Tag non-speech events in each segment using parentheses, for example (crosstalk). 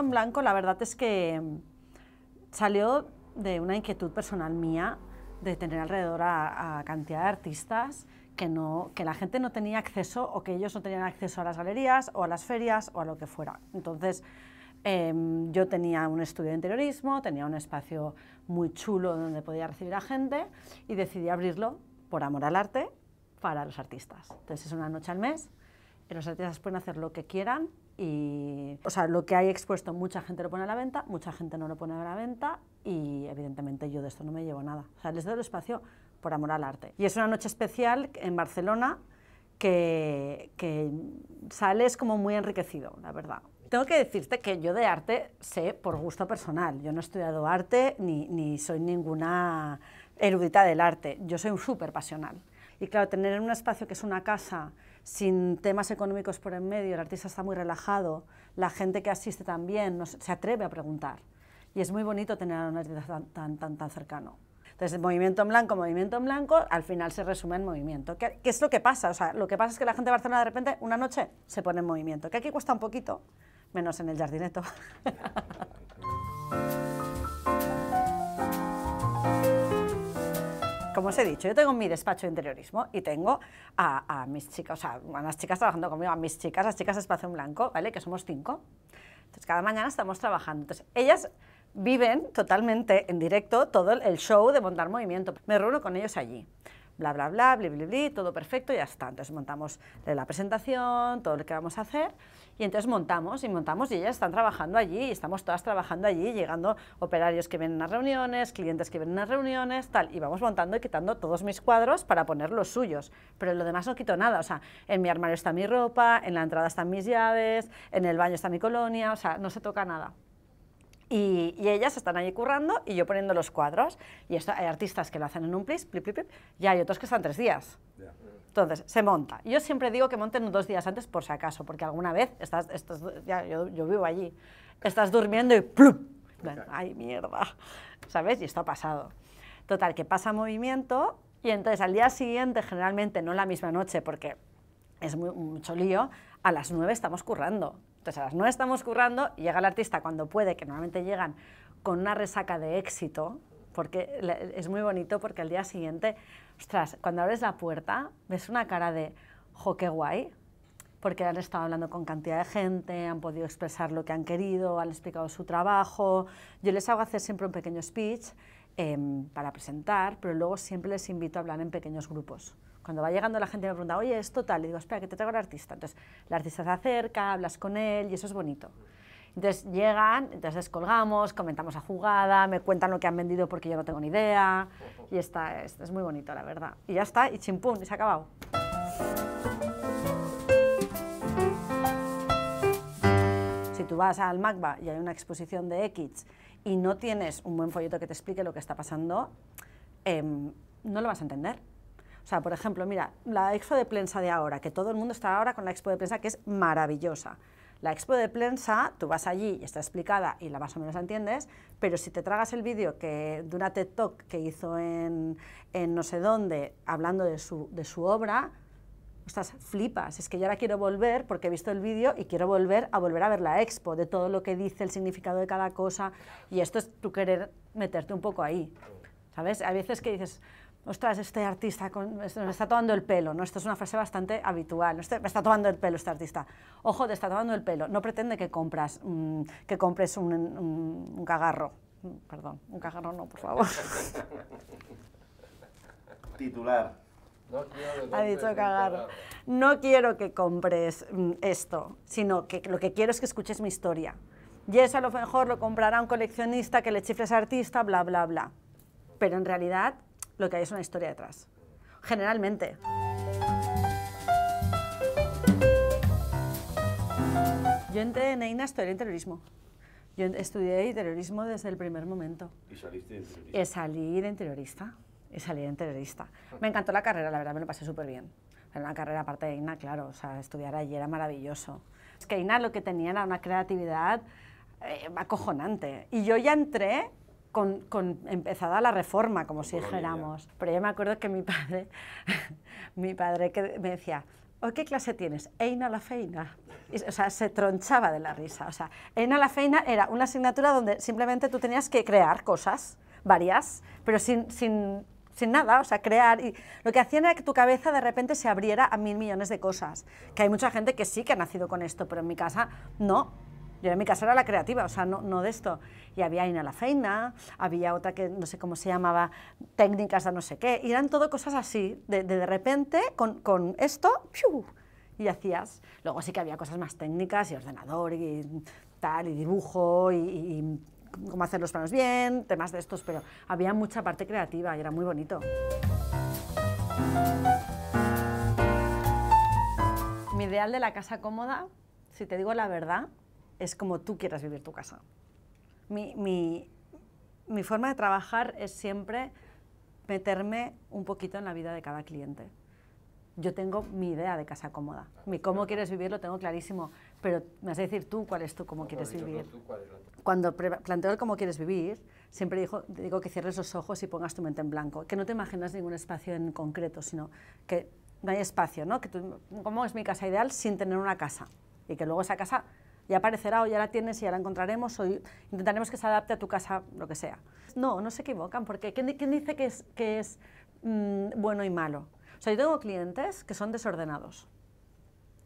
en blanco, la verdad es que mm, salió de una inquietud personal mía de tener alrededor a, cantidad de artistas que, no, que la gente no tenía acceso o que ellos no tenían acceso a las galerías o a las ferias o a lo que fuera. Entonces, em, yo tenía un estudio de interiorismo, tenía un espacio muy chulo donde podía recibir a gente y decidí abrirlo por amor al arte para los artistas. Entonces, es una noche al mes los artistas pueden hacer lo que quieran y, o sea, lo que hay expuesto mucha gente lo pone a la venta, mucha gente no lo pone a la venta y evidentemente yo de esto no me llevo nada. O sea, les doy el espacio por amor al arte. Y es una noche especial en Barcelona que, sales como muy enriquecido, la verdad. Tengo que decirte que yo de arte sé por gusto personal. Yo no he estudiado arte ni, ni soy ninguna erudita del arte. Yo soy un súper pasional. Y claro, tener en un espacio que es una casa, sin temas económicos por en medio, el artista está muy relajado, la gente que asiste también se atreve a preguntar. Y es muy bonito tener a un artista tan, tan, tan, tan cercano. Entonces, movimiento en blanco, movimiento en blanco, al final se resume en movimiento. ¿Qué, ¿Qué, es lo que pasa? O sea, lo que pasa es que la gente de Barcelona de repente una noche se pone en movimiento, que aquí cuesta un poquito, menos en el jardineto. (laughs) como os he dicho, yo tengo mi despacho de interiorismo y tengo a, mis chicas, o sea, a las chicas trabajando conmigo, a mis chicas, las chicas de Espacio en Blanco, ¿vale? Que somos cinco. Entonces, cada mañana estamos trabajando. Entonces, ellas viven totalmente en directo todo el show de montar movimiento. Me reúno con ellos allí. Bla, bla, bla, bla, bla, bli, todo perfecto, y ya está. Entonces, montamos la presentación, todo lo que vamos a hacer. Y entonces montamos y montamos y ellas están trabajando allí estamos todas trabajando allí, llegando operarios que vienen a reuniones, clientes que vienen a reuniones, tal. Y vamos montando y quitando todos mis cuadros para poner los suyos. Pero lo demás no quito nada. O sea, en mi armario está mi ropa, en la entrada están mis llaves, en el baño está mi colonia, o sea, no se toca nada y, ellas están ahí currando y yo poniendo los cuadros. Y esto, hay artistas que lo hacen en un plis, plip, plip, y hay otros que están tres días. Entonces, se monta. Yo siempre digo que monten dos días antes por si acaso, porque alguna vez estás, ya, yo, vivo allí, estás durmiendo y ¡plum! ¡Ay, mierda! ¿Sabes? Y esto ha pasado. Total, que pasa movimiento y entonces al día siguiente, generalmente no la misma noche, porque es mucho lío, a las nueve estamos currando. Entonces, no estamos currando, llega el artista cuando puede, que normalmente llegan con una resaca de éxito, porque es muy bonito porque al día siguiente, ostras, cuando abres la puerta, ves una cara de, jo, qué guay, porque han estado hablando con cantidad de gente, han podido expresar lo que han querido, han explicado su trabajo. Yo les hago hacer siempre un pequeño speech em, para presentar, pero luego siempre les invito a hablar en pequeños grupos cuando va llegando la gente me pregunta, oye, es total. Y digo, espera, que te traigo al artista. Entonces, el artista se acerca, hablas con él y eso es bonito. Entonces llegan, entonces colgamos, comentamos a jugada, me cuentan lo que han vendido porque yo no tengo ni idea. Y está, es, muy bonito, la verdad. Y ya está, y chimpún, y se ha acabado. Si tú vas al MACBA y hay una exposición de X y no tienes un buen folleto que te explique lo que está pasando, em, no lo vas a entender. O sea, por ejemplo, mira, la expo de prensa de ahora, que todo el mundo está ahora con la expo de prensa, que es maravillosa. La expo de prensa, tú vas allí y está explicada y la más o menos entiendes, pero si te tragas el vídeo que, de una TED Talk que hizo en, no sé dónde, hablando de su, de su obra, estás flipas, es que yo ahora quiero volver porque he visto el vídeo y quiero volver a volver a ver la expo, de todo lo que dice, el significado de cada cosa, y esto es tu querer meterte un poco ahí, ¿sabes? Hay veces que dices, ostras, este artista este, me está tomando el pelo, ¿no? Esto es una frase bastante habitual, este, me está tomando el pelo este artista. Ojo, te está tomando el pelo, no pretende que, compras, mm, que compres un, cagarro. Mm, perdón, un cagarro no, por favor. (laughs) Titular. No quiero ha dicho cagarro. No quiero que compres mm, esto, sino que lo que quiero es que escuches mi historia. Y eso a lo mejor lo comprará un coleccionista que le chifres artista, bla, bla, bla. Pero en realidad lo que hay es una historia detrás, generalmente. Yo entré en EINA estudié interiorismo. Yo estudié interiorismo desde el primer momento. ¿Y saliste de eh, interiorista? Y eh, salí de interiorista. Me encantó la carrera, la verdad me lo pasé súper bien. Era una carrera aparte de INA, claro, o sea, estudiar allí era maravilloso. Es que INA lo que tenía era una creatividad eh, acojonante. Y yo ya entré con, empezada la reforma, como si dijéramos. Pero yo me acuerdo que mi padre, (laughs) mi padre que me decía, ¿O oh, ¿qué clase tienes? Eina la feina. o sea, se tronchaba de la risa. O sea, Eina la feina era una asignatura donde simplemente tú tenías que crear cosas, varias, pero sin, nada, o sea, crear. Y lo que hacían era que tu cabeza de repente se abriera a mil millones de cosas. Que hay mucha gente que sí que ha nacido con esto, pero en mi casa no. Yo en mi casa era la creativa, o sea, no, de esto. Y había Ina la Feina, había otra que no sé cómo se llamaba, técnicas de no sé qué. Y eran todo cosas así, de de, repente, con, esto, y hacías. Luego sí que había cosas más técnicas y ordenador y tal, y dibujo y, cómo hacer los planos bien, temas de estos, pero había mucha parte creativa y era muy bonito. Mi ideal de la casa cómoda, si te digo la verdad, es como tú quieras vivir tu casa. Mi, forma de trabajar es siempre meterme un poquito en la vida de cada cliente. Yo tengo mi idea de casa cómoda. Ah, mi cómo quieres vivir lo tengo clarísimo, pero me vas a decir tú cuál es tu cómo quieres vivir. Cuando planteo el cómo quieres vivir, siempre digo, digo que cierres los ojos y pongas tu mente en blanco, que no te imaginas ningún espacio en concreto, sino que no hay espacio, ¿no? Que tú, ¿Cómo es mi casa ideal sin tener una casa? Y que luego esa casa ya aparecerá o ya la tienes y ya la encontraremos o intentaremos que se adapte a tu casa, lo que sea. No, no se equivocan, porque ¿quién, dice que es, mm, bueno y malo? O sea, yo tengo clientes que son desordenados.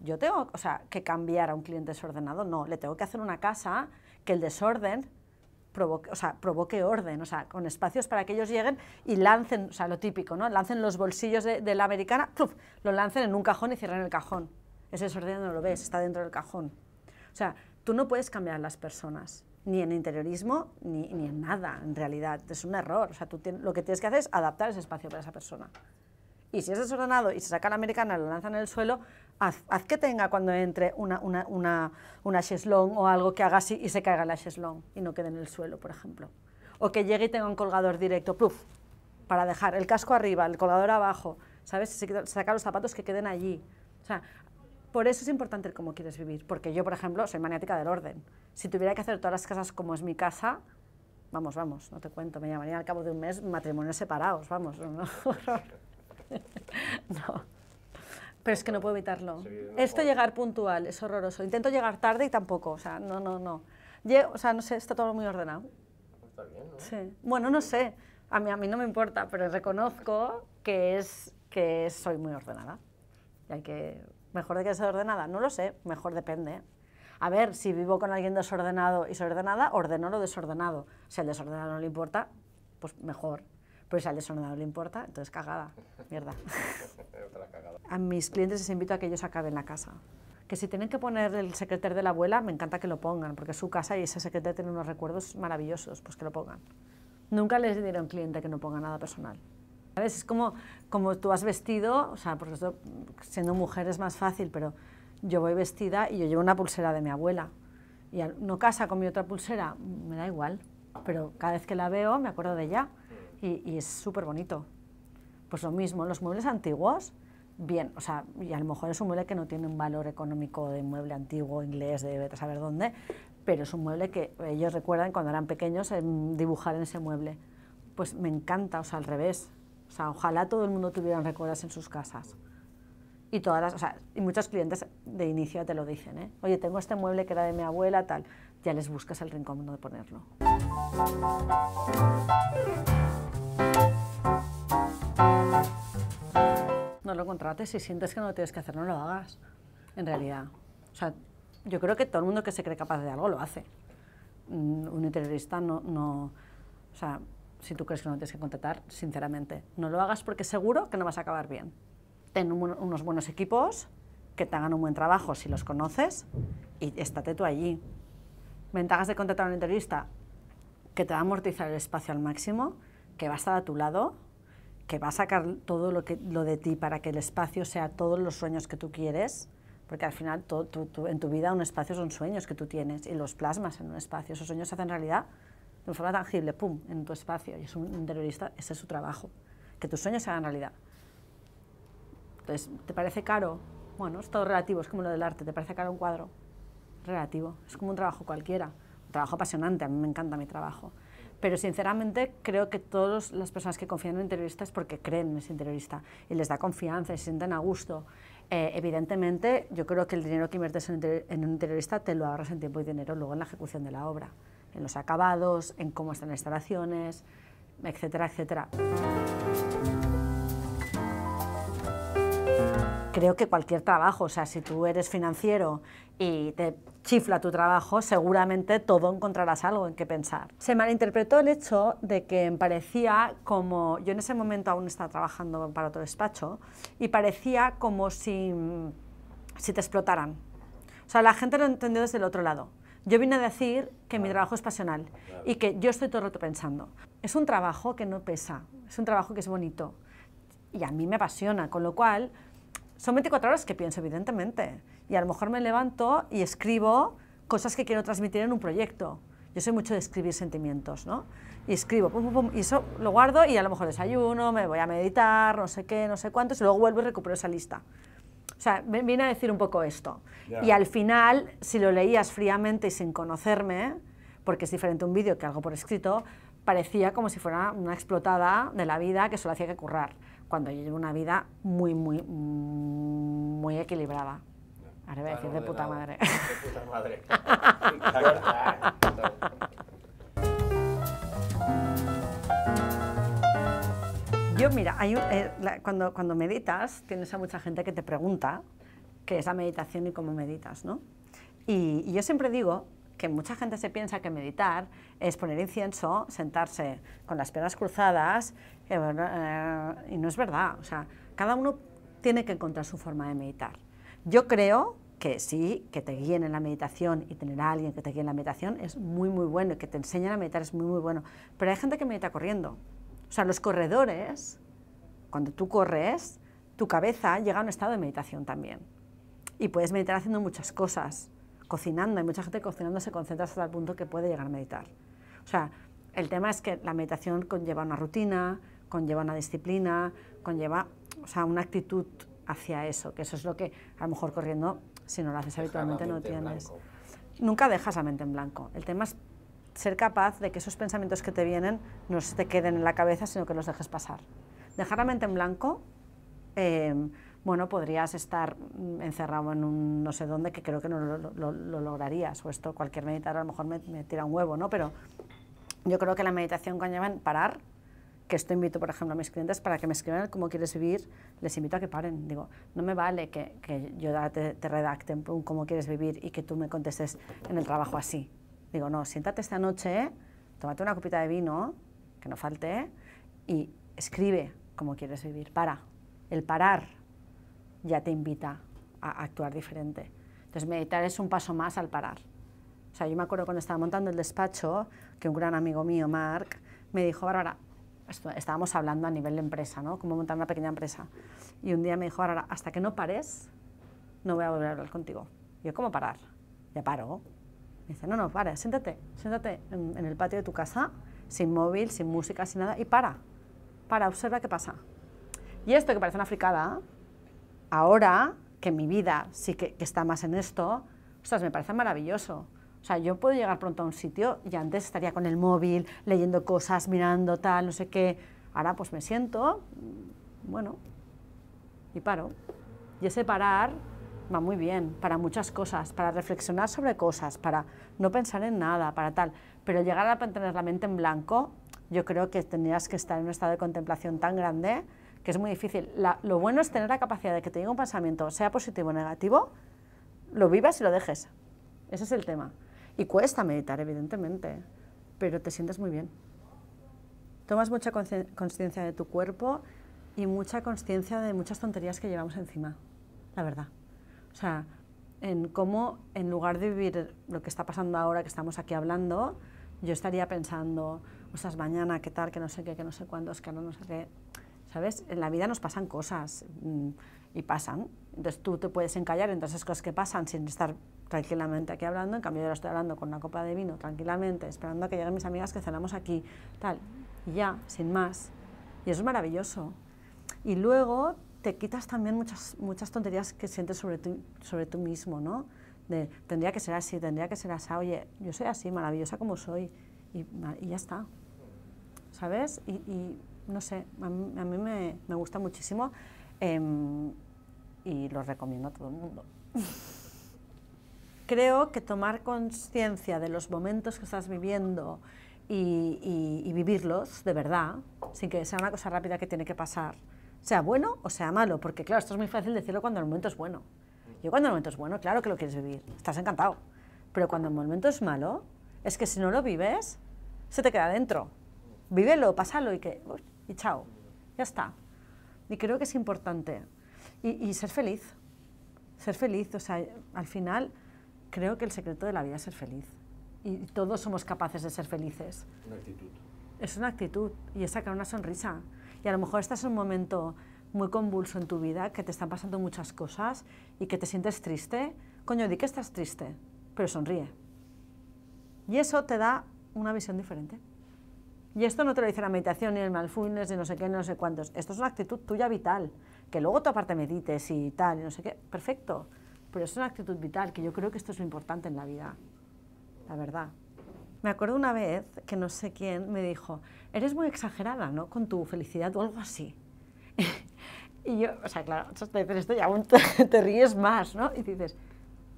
Yo tengo, o sea, que cambiar a un cliente desordenado, no, le tengo que hacer una casa que el desorden provoque, o provoque orden, o sea, con espacios para que ellos lleguen y lancen, o sea, lo típico, ¿no? Lancen los bolsillos de, la americana, lo lancen en un cajón y cierren el cajón. Ese desorden no lo ves, está dentro del cajón. O sea, tú no puedes cambiar las personas, ni en interiorismo, ni, ni en nada, en realidad. Es un error. O sea, tú lo que tienes que hacer es adaptar ese espacio para esa persona. Y si es desordenado y se saca la americana, la lanza en el suelo, haz, que tenga cuando entre una, una, una, una o algo que haga así y se caiga la cheslón y no quede en el suelo, por ejemplo. O que llegue y tenga un colgador directo, pluf, para dejar el casco arriba, el colgador abajo, ¿sabes? Sacar los zapatos que queden allí. O sea, por eso es importante el cómo quieres vivir, porque yo, por ejemplo, soy maniática del orden. Si tuviera que hacer todas las casas como es mi casa, vamos, vamos, no te cuento, me llamaría al cabo de un mes matrimonios separados, vamos, no, no. (laughs) no. Pero es que no puedo evitarlo. Esto llegar puntual es horroroso. Intento llegar tarde y tampoco, o sea, no, no, no. o sea, no sé, está todo muy ordenado. Está bien, ¿no? Sí. Bueno, no sé, a mí, a mí no me importa, pero reconozco que es que soy muy ordenada. Y hay que ¿Mejor de que ordenada? No lo sé, mejor depende. A ver, si vivo con alguien desordenado y desordenada, ordeno lo desordenado. Si al desordenado no le importa, pues mejor. Pero si al desordenado le importa, entonces cagada. Mierda. (laughs) a mis clientes les invito a que ellos acaben la casa. Que si tienen que poner el secretario de la abuela, me encanta que lo pongan, porque es su casa y ese secreter tiene unos recuerdos maravillosos, pues que lo pongan. Nunca les diré a un cliente que no ponga nada personal. Es como, como tú has vestido, o sea, por eso siendo mujer es más fácil, pero yo voy vestida y yo llevo una pulsera de mi abuela. Y no casa con mi otra pulsera, me da igual, pero cada vez que la veo me acuerdo de ella y, es súper bonito. Pues lo mismo, los muebles antiguos, bien, o sea, y a lo mejor es un mueble que no tiene un valor económico de mueble antiguo inglés de saber dónde, pero es un mueble que ellos recuerdan cuando eran pequeños dibujar en ese mueble. Pues me encanta, o sea, al revés, o sea, ojalá todo el mundo tuviera recuerdas en sus casas. Y todas las, o sea, y muchos clientes de inicio te lo dicen, ¿eh? Oye, tengo este mueble que era de mi abuela, tal. Ya les buscas el rincón donde ponerlo. No lo contrates, si sientes que no lo tienes que hacer, no lo hagas, en realidad. O sea, yo creo que todo el mundo que se cree capaz de algo lo hace. Mm, un interiorista no, no o sea, si tú crees que no tienes que contratar, sinceramente, no lo hagas porque seguro que no vas a acabar bien. Ten unos buenos equipos que te hagan un buen trabajo si los conoces y estate tú allí. Ventajas de contratar a un entrevista que te va a amortizar el espacio al máximo, que va a estar a tu lado, que va a sacar todo lo, de ti para que el espacio sea todos los sueños que tú quieres, porque al final en tu vida un espacio son sueños que tú tienes y los plasmas en un espacio, esos sueños se hacen realidad de forma tangible, pum, en tu espacio. Y es un interiorista, ese es su trabajo, que tus sueños se hagan realidad. Entonces, ¿te parece caro? Bueno, es todo relativo, es como lo del arte, ¿te parece caro un cuadro? Relativo, es como un trabajo cualquiera, un trabajo apasionante, a mí me encanta mi trabajo. Pero sinceramente creo que todas las personas que confían en un interiorista es porque creen en ese interiorista y les da confianza y se sienten a gusto. Eh, evidentemente, yo creo que el dinero que inviertes en, un interiorista te lo ahorras en tiempo y dinero luego en la ejecución de la obra en los acabados, en cómo están las instalaciones, etcétera, etcétera. Creo que cualquier trabajo, o sea, si tú eres financiero y te chifla tu trabajo, seguramente todo encontrarás algo en qué pensar. Se malinterpretó el hecho de que parecía como, yo en ese momento aún estaba trabajando para otro despacho, y parecía como si, si te explotaran. O sea, la gente lo entendió desde el otro lado. Yo vine a decir que mi trabajo es pasional y que yo estoy todo el rato pensando. Es un trabajo que no pesa, es un trabajo que es bonito y a mí me apasiona, con lo cual son 24 horas que pienso, evidentemente. Y a lo mejor me levanto y escribo cosas que quiero transmitir en un proyecto. Yo soy mucho de escribir sentimientos, ¿no? Y escribo, pum, pum, pum, y eso lo guardo y a lo mejor desayuno, me voy a meditar, no sé qué, no sé cuántos, y luego vuelvo y recupero esa lista. O sea, vine a decir un poco esto. Y al final, si lo leías fríamente y sin conocerme, porque es diferente un vídeo que algo por escrito, parecía como si fuera una explotada de la vida que solo hacía que currar, cuando yo llevo una vida muy, muy, mm, muy equilibrada. Ahora voy a decir de puta madre. De puta madre. (laughs) Yo, mira, eh, cuando, cuando meditas, tienes a mucha gente que te pregunta qué es la meditación y cómo meditas, ¿no? Y, yo siempre digo que mucha gente se piensa que meditar es poner incienso, sentarse con las piernas cruzadas, eh, eh, y no es verdad. O sea, cada uno tiene que encontrar su forma de meditar. Yo creo que sí, que te guíen en la meditación y tener a alguien que te guíe en la meditación es muy, muy bueno y que te enseñen a meditar es muy, muy bueno. Pero hay gente que medita corriendo, o sea, los corredores, cuando tú corres, tu cabeza llega a un estado de meditación también. Y puedes meditar haciendo muchas cosas, cocinando. Hay mucha gente cocinando se concentra hasta el punto que puede llegar a meditar. O sea, el tema es que la meditación conlleva una rutina, conlleva una disciplina, conlleva o sea, una actitud hacia eso, que eso es lo que a lo mejor corriendo, si no lo haces habitualmente, no tienes. Nunca dejas la mente en blanco. El tema es ser capaz de que esos pensamientos que te vienen no se te queden en la cabeza, sino que los dejes pasar. Dejar la mente en blanco, eh, bueno, podrías estar mm, encerrado en un no sé dónde, que creo que no lo, lograrías, o esto cualquier meditador a lo mejor me, tira un huevo, ¿no? Pero yo creo que la meditación conlleva en parar, que esto invito, por ejemplo, a mis clientes para que me escriban cómo quieres vivir, les invito a que paren. Digo, no me vale que, yo te, redacte un cómo quieres vivir y que tú me contestes en el trabajo así digo, no, siéntate esta noche, tómate una copita de vino, que no falte, y escribe cómo quieres vivir, para. El parar ya te invita a actuar diferente. Entonces, meditar es un paso más al parar. O sea, yo me acuerdo cuando estaba montando el despacho, que un gran amigo mío, Mark me dijo, Bárbara, estábamos hablando a nivel de empresa, ¿no? Cómo montar una pequeña empresa. Y un día me dijo, Bárbara, hasta que no pares, no voy a volver a hablar contigo. Yo, ¿cómo parar? Ya paro dice, no, no, para, siéntate, siéntate en, el patio de tu casa, sin móvil, sin música, sin nada, y para, para, observa qué pasa. Y esto que parece una fricada, ahora que mi vida sí que, está más en esto, ostras, me parece maravilloso. O sea, yo puedo llegar pronto a un sitio y antes estaría con el móvil, leyendo cosas, mirando tal, no sé qué. Ahora pues me siento, mm, bueno, y paro. Y ese parar va muy bien para muchas cosas, para reflexionar sobre cosas, para no pensar en nada, para tal. Pero llegar a tener la mente en blanco, yo creo que tendrías que estar en un estado de contemplación tan grande que es muy difícil. lo bueno es tener la capacidad de que te diga un pensamiento, sea positivo o negativo, lo vivas y lo dejes. Ese es el tema. Y cuesta meditar, evidentemente, pero te sientes muy bien. Tomas mucha conciencia de tu cuerpo y mucha conciencia de muchas tonterías que llevamos encima, la verdad. O sea, en cómo en lugar de vivir lo que está pasando ahora que estamos aquí hablando, yo estaría pensando, o sea, mañana, qué tal, que no sé qué, que no sé cuándo, es que no, no sé qué. ¿Sabes? En la vida nos pasan cosas mm, y pasan. Entonces tú te puedes encallar en todas esas cosas que pasan sin estar tranquilamente aquí hablando. En cambio, yo lo estoy hablando con una copa de vino, tranquilamente, esperando a que lleguen mis amigas que cenamos aquí, tal. Y ya, sin más. Y eso es maravilloso. Y luego te quitas también muchas, muchas tonterías que sientes sobre, sobre tú mismo, ¿no? De, tendría que ser así, tendría que ser así, oye, yo soy así, maravillosa como soy, y, ya está, ¿sabes? Y, no sé, a mí, me, gusta muchísimo em, y lo recomiendo a todo el mundo. (laughs) Creo que tomar conciencia de los momentos que estás viviendo y vivirlos de verdad, sin que sea una cosa rápida que tiene que pasar, sea bueno o sea malo, porque claro, esto es muy fácil decirlo cuando el momento es bueno. Yo cuando el momento es bueno, claro que lo quieres vivir, estás encantado. Pero cuando el momento es malo, es que si no lo vives, se te queda dentro. Vívelo, pásalo y que y chao. Ya está. Y creo que es importante. Y, ser feliz. Ser feliz, o sea, al final creo que el secreto de la vida es ser feliz. Y todos somos capaces de ser felices. Una actitud. Es una actitud y es sacar una sonrisa y a lo mejor estás en un momento muy convulso en tu vida, que te están pasando muchas cosas y que te sientes triste, coño, di que estás triste, pero sonríe. Y eso te da una visión diferente. Y esto no te lo dice la meditación, ni el mindfulness, ni no sé qué, ni no sé cuántos. Esto es una actitud tuya vital, que luego tú aparte medites y tal, y no sé qué, perfecto. Pero es una actitud vital, que yo creo que esto es lo importante en la vida, la verdad. Me acuerdo una vez que no sé quién me dijo, eres muy exagerada, ¿no? Con tu felicidad o algo así. (laughs) y yo, o sea, claro, esto aún te, ríes más, ¿no? Y dices,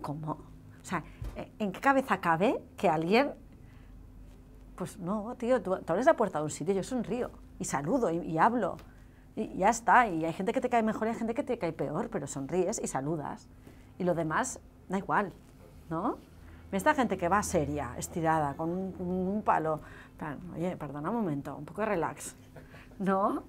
¿cómo? O sea, ¿e, ¿en qué cabeza cabe que alguien... Pues no, tío, tú, abres la puerta de un sitio, yo sonrío y saludo y, y hablo y ya está. Y hay gente que te cae mejor y hay gente que te cae peor, pero sonríes y saludas. Y lo demás da igual, ¿no? Esta gente que va seria, estirada, con un, palo, oye, perdona un momento, un poco de relax, ¿no?